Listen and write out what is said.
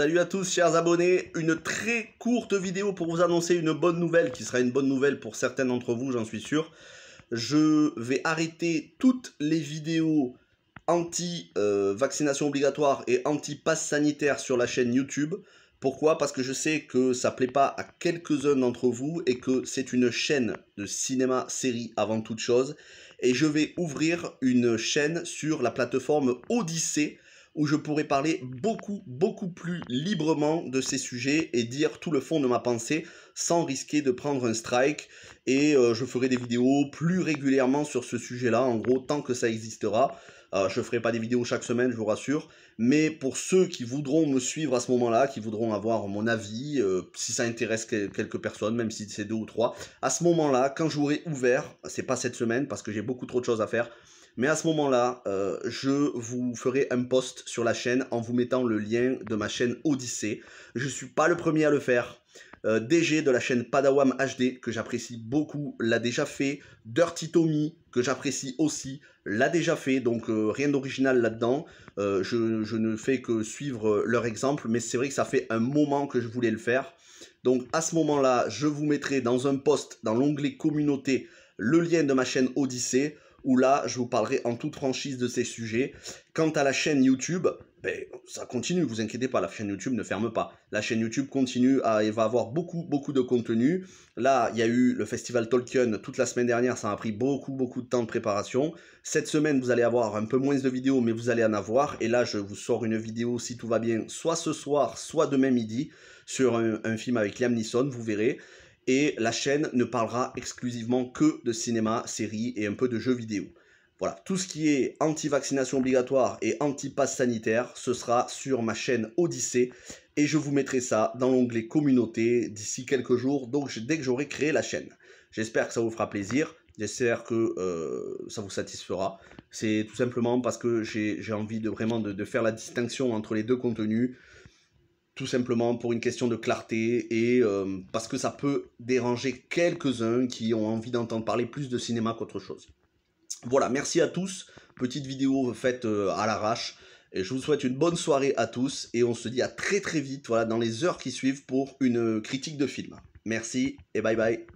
Salut à tous chers abonnés, une très courte vidéo pour vous annoncer une bonne nouvelle, qui sera une bonne nouvelle pour certains d'entre vous, j'en suis sûr. Je vais arrêter toutes les vidéos anti-vaccination obligatoire et anti-pass sanitaire sur la chaîne YouTube. Pourquoi Parce que je sais que ça ne plaît pas à quelques-uns d'entre vous et que c'est une chaîne de cinéma série avant toute chose. Et je vais ouvrir une chaîne sur la plateforme Odyssée où je pourrais parler beaucoup, beaucoup plus librement de ces sujets et dire tout le fond de ma pensée sans risquer de prendre un strike. Et euh, je ferai des vidéos plus régulièrement sur ce sujet-là, en gros, tant que ça existera. Euh, je ne ferai pas des vidéos chaque semaine, je vous rassure. Mais pour ceux qui voudront me suivre à ce moment-là, qui voudront avoir mon avis, euh, si ça intéresse quelques personnes, même si c'est deux ou trois, à ce moment-là, quand j'aurai ouvert, c'est pas cette semaine parce que j'ai beaucoup trop de choses à faire, mais à ce moment-là, euh, je vous ferai un post sur la chaîne en vous mettant le lien de ma chaîne Odyssée. Je ne suis pas le premier à le faire. Euh, DG de la chaîne Padawam HD que j'apprécie beaucoup l'a déjà fait, Dirty Tommy que j'apprécie aussi l'a déjà fait, donc euh, rien d'original là-dedans, je, je, ne fais que suivre leur exemple, mais c'est vrai que ça fait un moment que je voulais le faire, donc à ce moment-là je vous mettrai dans un post dans l'onglet communauté le lien de ma chaîne Odyssée, où là, je vous parlerai en toute franchise de ces sujets. Quant à la chaîne YouTube, ben, ça continue, vous inquiétez pas, la chaîne YouTube ne ferme pas. La chaîne YouTube continue à, et va avoir beaucoup, beaucoup de contenu. Là, il y a eu le festival Tolkien toute la semaine dernière, ça a pris beaucoup, beaucoup de temps de préparation. Cette semaine, vous allez avoir un peu moins de vidéos, mais vous allez en avoir. Et là, je vous sors une vidéo, si tout va bien, soit ce soir, soit demain midi, sur un, un film avec Liam Neeson, vous verrez et la chaîne ne parlera exclusivement que de cinéma, séries et un peu de jeux vidéo. Voilà, tout ce qui est anti-vaccination obligatoire et anti-pass sanitaire, ce sera sur ma chaîne Odyssée et je vous mettrai ça dans l'onglet communauté d'ici quelques jours, donc dès que j'aurai créé la chaîne. J'espère que ça vous fera plaisir, j'espère que euh, ça vous satisfera. C'est tout simplement parce que j'ai envie de vraiment de, faire la distinction entre les deux contenus tout simplement pour une question de clarté et euh, parce que ça peut déranger quelques-uns qui ont envie d'entendre parler plus de cinéma qu'autre chose. Voilà, merci à tous. Petite vidéo faite euh, à l'arrache. Et je vous souhaite une bonne soirée à tous et on se dit à très très vite voilà, dans les heures qui suivent pour une euh, critique de film. Merci et bye bye.